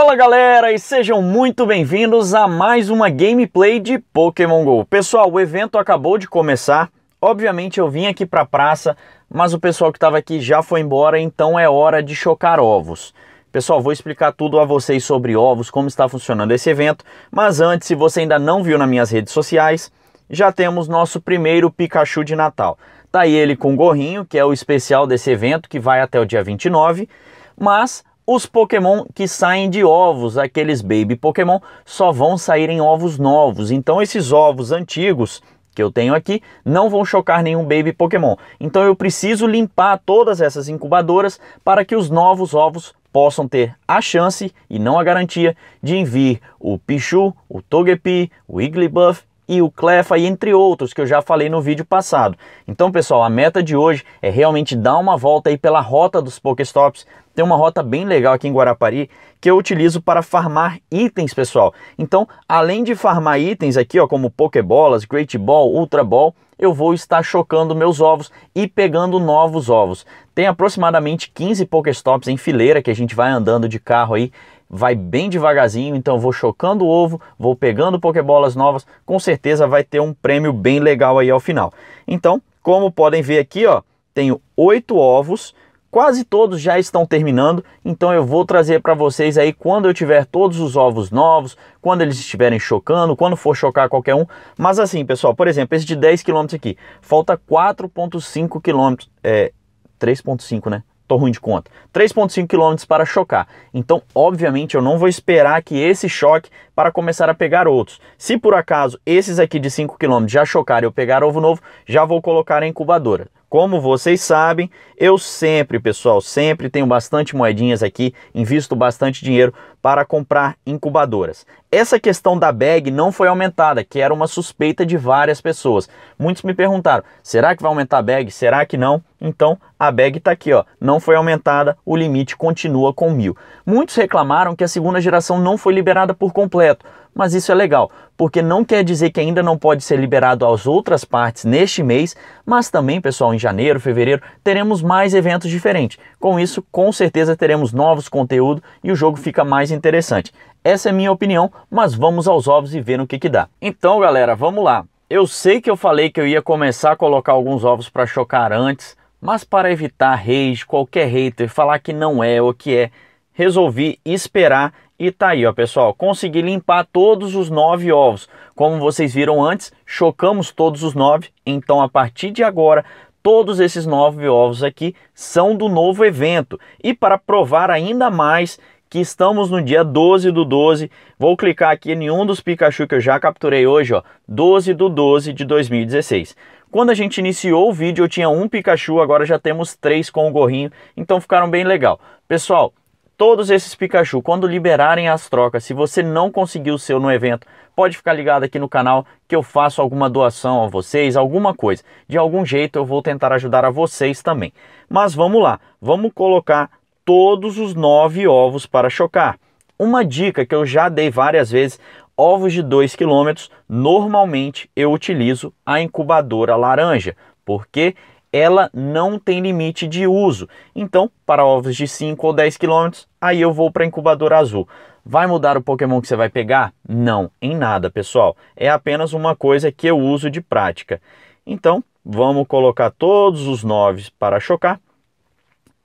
Fala galera e sejam muito bem-vindos a mais uma gameplay de Pokémon GO. Pessoal, o evento acabou de começar, obviamente eu vim aqui pra praça, mas o pessoal que estava aqui já foi embora, então é hora de chocar ovos. Pessoal, vou explicar tudo a vocês sobre ovos, como está funcionando esse evento, mas antes, se você ainda não viu nas minhas redes sociais, já temos nosso primeiro Pikachu de Natal. Tá aí ele com o gorrinho, que é o especial desse evento, que vai até o dia 29, mas os Pokémon que saem de ovos, aqueles baby Pokémon, só vão sair em ovos novos. Então esses ovos antigos que eu tenho aqui não vão chocar nenhum baby Pokémon. Então eu preciso limpar todas essas incubadoras para que os novos ovos possam ter a chance e não a garantia de vir o Pichu, o Togepi, o Igglybuff e o Clefa, entre outros que eu já falei no vídeo passado. Então, pessoal, a meta de hoje é realmente dar uma volta aí pela rota dos Pokestops. Tem uma rota bem legal aqui em Guarapari que eu utilizo para farmar itens, pessoal. Então, além de farmar itens aqui, ó, como Pokébolas, Great Ball, Ultra Ball, eu vou estar chocando meus ovos e pegando novos ovos. Tem aproximadamente 15 Pokestops em fileira que a gente vai andando de carro aí vai bem devagarzinho, então vou chocando o ovo, vou pegando pokebolas novas, com certeza vai ter um prêmio bem legal aí ao final. Então, como podem ver aqui, ó, tenho oito ovos, quase todos já estão terminando, então eu vou trazer para vocês aí quando eu tiver todos os ovos novos, quando eles estiverem chocando, quando for chocar qualquer um. Mas assim, pessoal, por exemplo, esse de 10 km aqui, falta 4.5 km, é 3.5, né? tô ruim de conta. 3,5 km para chocar. Então, obviamente, eu não vou esperar que esse choque para começar a pegar outros. Se por acaso esses aqui de 5 km já chocarem eu pegar ovo novo, já vou colocar a incubadora. Como vocês sabem, eu sempre, pessoal, sempre tenho bastante moedinhas aqui, invisto bastante dinheiro para comprar incubadoras. Essa questão da bag não foi aumentada, que era uma suspeita de várias pessoas. Muitos me perguntaram, será que vai aumentar a bag? Será que não? Então, a bag está aqui, ó, não foi aumentada, o limite continua com mil. Muitos reclamaram que a segunda geração não foi liberada por completo, mas isso é legal, porque não quer dizer que ainda não pode ser liberado às outras partes neste mês, mas também, pessoal, em janeiro, fevereiro, teremos mais eventos diferentes. Com isso, com certeza teremos novos conteúdos e o jogo fica mais interessante. Essa é minha opinião, mas vamos aos ovos e ver no que que dá. Então, galera, vamos lá. Eu sei que eu falei que eu ia começar a colocar alguns ovos para chocar antes, mas para evitar rage, qualquer hater falar que não é ou que é, resolvi esperar e tá aí, ó, pessoal, consegui limpar todos os nove ovos. Como vocês viram antes, chocamos todos os nove, então a partir de agora, todos esses nove ovos aqui são do novo evento. E para provar ainda mais que estamos no dia 12 do 12, vou clicar aqui em um dos Pikachu que eu já capturei hoje, ó, 12 do 12 de 2016. Quando a gente iniciou o vídeo, eu tinha um Pikachu, agora já temos três com o gorrinho, então ficaram bem legal. Pessoal, todos esses Pikachu, quando liberarem as trocas, se você não conseguiu o seu no evento, pode ficar ligado aqui no canal que eu faço alguma doação a vocês, alguma coisa. De algum jeito eu vou tentar ajudar a vocês também. Mas vamos lá, vamos colocar todos os nove ovos para chocar. Uma dica que eu já dei várias vezes, ovos de 2 km, normalmente eu utilizo a incubadora laranja, porque ela não tem limite de uso. Então, para ovos de 5 ou 10 km, aí eu vou para a incubadora azul. Vai mudar o Pokémon que você vai pegar? Não, em nada, pessoal. É apenas uma coisa que eu uso de prática. Então, vamos colocar todos os 9 para chocar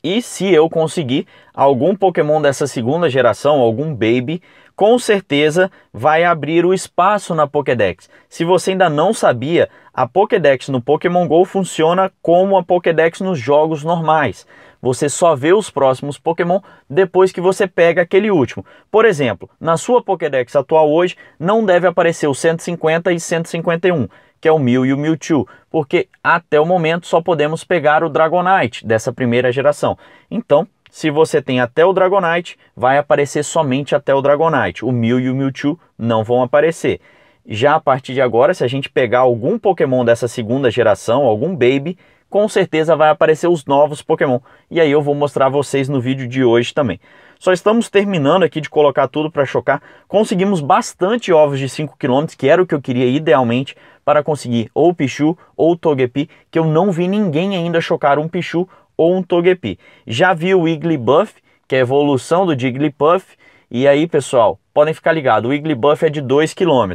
e se eu conseguir algum Pokémon dessa segunda geração, algum Baby, com certeza vai abrir o espaço na Pokédex. Se você ainda não sabia, a Pokédex no Pokémon GO funciona como a Pokédex nos jogos normais. Você só vê os próximos Pokémon depois que você pega aquele último. Por exemplo, na sua Pokédex atual hoje não deve aparecer o 150 e 151 que é o Mew e o Mewtwo, porque até o momento só podemos pegar o Dragonite dessa primeira geração. Então, se você tem até o Dragonite, vai aparecer somente até o Dragonite. O Mew e o Mewtwo não vão aparecer. Já a partir de agora, se a gente pegar algum Pokémon dessa segunda geração, algum Baby, com certeza vai aparecer os novos Pokémon. E aí eu vou mostrar a vocês no vídeo de hoje também. Só estamos terminando aqui de colocar tudo para chocar. Conseguimos bastante ovos de 5 km, que era o que eu queria idealmente, para conseguir ou Pichu ou Togepi, que eu não vi ninguém ainda chocar um Pichu ou um Togepi. Já vi o Iglybuff, que é a evolução do Jigglypuff, e aí, pessoal, podem ficar ligados, o Iglybuff é de 2 km.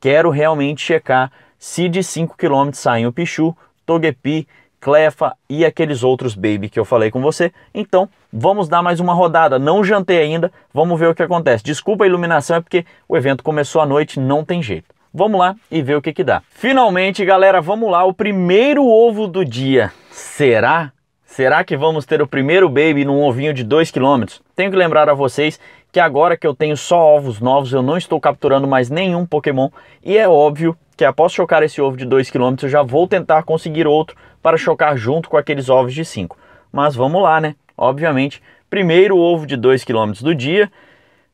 Quero realmente checar se de 5 km saem o Pichu, Togepi, Clefa e aqueles outros baby que eu falei com você. Então, vamos dar mais uma rodada. Não jantei ainda, vamos ver o que acontece. Desculpa a iluminação, é porque o evento começou à noite, não tem jeito. Vamos lá e ver o que que dá. Finalmente, galera, vamos lá, o primeiro ovo do dia. Será? Será que vamos ter o primeiro baby num ovinho de 2 km? Tenho que lembrar a vocês que agora que eu tenho só ovos novos, eu não estou capturando mais nenhum Pokémon e é óbvio que após chocar esse ovo de 2 km, eu já vou tentar conseguir outro para chocar junto com aqueles ovos de 5. Mas vamos lá, né? Obviamente, primeiro ovo de 2 km do dia.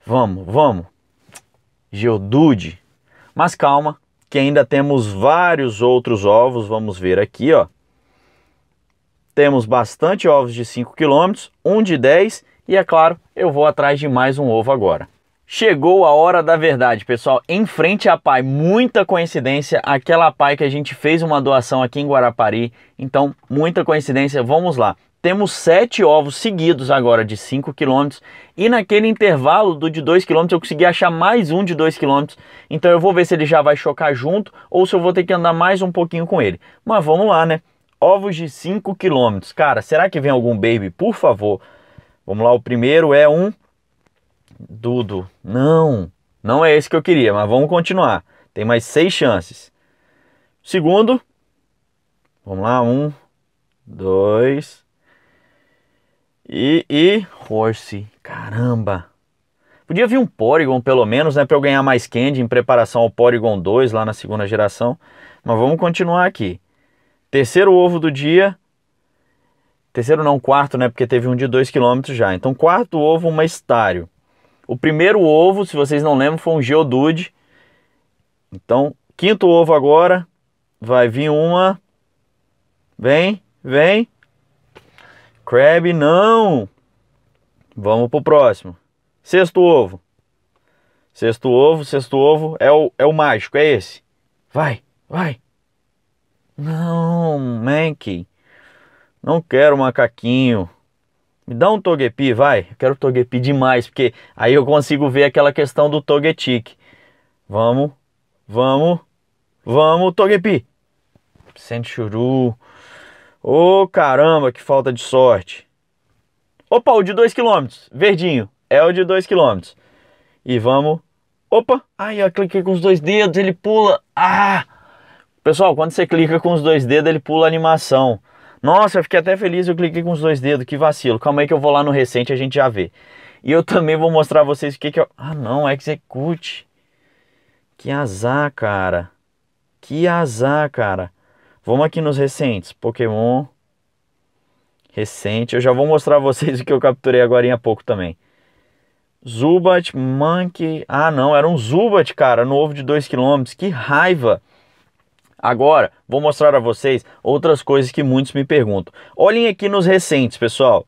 Vamos, vamos. Geodude, mas calma, que ainda temos vários outros ovos, vamos ver aqui, ó. Temos bastante ovos de 5 quilômetros, um de 10 e é claro, eu vou atrás de mais um ovo agora. Chegou a hora da verdade, pessoal. Em frente à PAI, muita coincidência, aquela PAI que a gente fez uma doação aqui em Guarapari. Então, muita coincidência. Vamos lá temos sete ovos seguidos agora de 5 km e naquele intervalo do de 2 km eu consegui achar mais um de 2 km. Então eu vou ver se ele já vai chocar junto ou se eu vou ter que andar mais um pouquinho com ele. Mas vamos lá, né? Ovos de 5 km. Cara, será que vem algum baby? Por favor. Vamos lá, o primeiro é um Dudo. Não, não é esse que eu queria, mas vamos continuar. Tem mais seis chances. Segundo, vamos lá, um, dois, e, e Horse. Caramba. Podia vir um Porygon pelo menos, né? Para eu ganhar mais candy em preparação ao Porygon 2 lá na segunda geração. Mas vamos continuar aqui. Terceiro ovo do dia. Terceiro não, quarto, né? Porque teve um de 2 km já. Então quarto ovo, uma estário. O primeiro ovo, se vocês não lembram, foi um Geodude. Então quinto ovo agora. Vai vir uma. Vem, vem. Crab não. Vamos pro próximo. Sexto ovo. Sexto ovo, sexto ovo é o, é o mágico, é esse. Vai, vai. Não, Mankey. Não quero macaquinho. Me dá um Togepi, vai. Eu quero Togepi demais, porque aí eu consigo ver aquela questão do Togetic. Vamos, vamos, vamos, Togepi. Sente churu. Ô oh, caramba, que falta de sorte. Opa, o de 2 km, verdinho, é o de 2 km. E vamos. Opa, aí eu cliquei com os dois dedos, ele pula. Ah! Pessoal, quando você clica com os dois dedos, ele pula a animação. Nossa, eu fiquei até feliz, eu cliquei com os dois dedos, que vacilo. Calma aí que eu vou lá no recente, a gente já vê. E eu também vou mostrar a vocês o que que eu... Ah, não, execute. Que azar, cara. Que azar, cara. Vamos aqui nos recentes. Pokémon recente. Eu já vou mostrar a vocês o que eu capturei agora há pouco também. Zubat, Monkey. Ah, não, era um Zubat, cara, no ovo de 2 km. Que raiva! Agora, vou mostrar a vocês outras coisas que muitos me perguntam. Olhem aqui nos recentes, pessoal.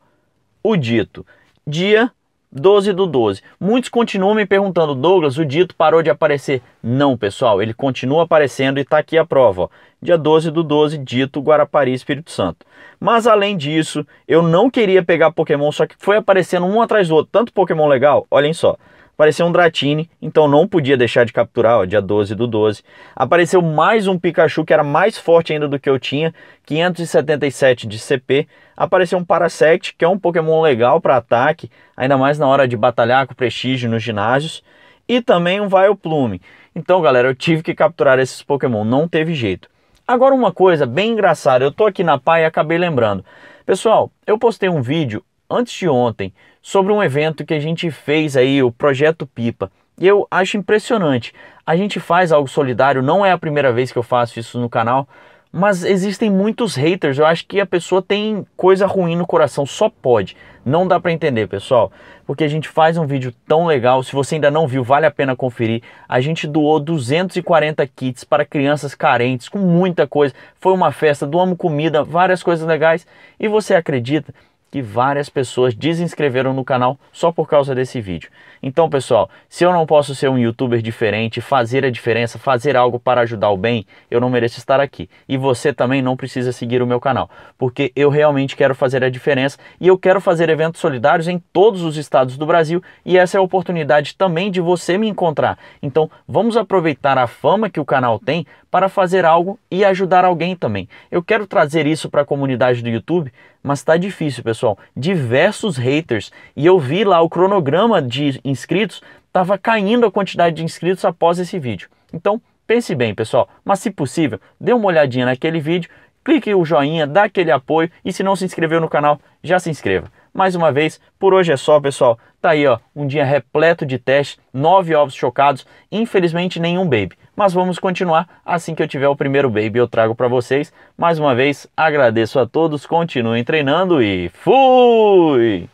O dito. Dia 12 do 12. Muitos continuam me perguntando, Douglas, o dito parou de aparecer. Não, pessoal, ele continua aparecendo e está aqui a prova. Ó dia 12 do 12, dito Guarapari Espírito Santo. Mas além disso, eu não queria pegar Pokémon, só que foi aparecendo um atrás do outro, tanto Pokémon legal, olhem só. Apareceu um Dratini, então não podia deixar de capturar, ó, dia 12 do 12. Apareceu mais um Pikachu, que era mais forte ainda do que eu tinha, 577 de CP. Apareceu um Parasect, que é um Pokémon legal para ataque, ainda mais na hora de batalhar com prestígio nos ginásios. E também um Vileplume. Então, galera, eu tive que capturar esses Pokémon, não teve jeito. Agora uma coisa bem engraçada, eu tô aqui na PAI e acabei lembrando. Pessoal, eu postei um vídeo antes de ontem sobre um evento que a gente fez aí, o Projeto Pipa. E eu acho impressionante. A gente faz algo solidário, não é a primeira vez que eu faço isso no canal. Mas existem muitos haters. Eu acho que a pessoa tem coisa ruim no coração, só pode. Não dá para entender, pessoal, porque a gente faz um vídeo tão legal. Se você ainda não viu, vale a pena conferir. A gente doou 240 kits para crianças carentes, com muita coisa. Foi uma festa, doamos comida, várias coisas legais. E você acredita que várias pessoas desinscreveram no canal só por causa desse vídeo. Então, pessoal, se eu não posso ser um youtuber diferente, fazer a diferença, fazer algo para ajudar o bem, eu não mereço estar aqui. E você também não precisa seguir o meu canal, porque eu realmente quero fazer a diferença e eu quero fazer eventos solidários em todos os estados do Brasil e essa é a oportunidade também de você me encontrar. Então, vamos aproveitar a fama que o canal tem para fazer algo e ajudar alguém também. Eu quero trazer isso para a comunidade do YouTube, mas tá difícil, pessoal. Diversos haters. E eu vi lá o cronograma de inscritos, tava caindo a quantidade de inscritos após esse vídeo. Então, pense bem, pessoal, mas se possível, dê uma olhadinha naquele vídeo, clique o joinha, dá aquele apoio e se não se inscreveu no canal, já se inscreva. Mais uma vez, por hoje é só, pessoal. Tá aí, ó, um dia repleto de testes, nove ovos chocados, infelizmente nenhum baby mas vamos continuar assim que eu tiver o primeiro baby eu trago para vocês. Mais uma vez, agradeço a todos, continuem treinando e fui!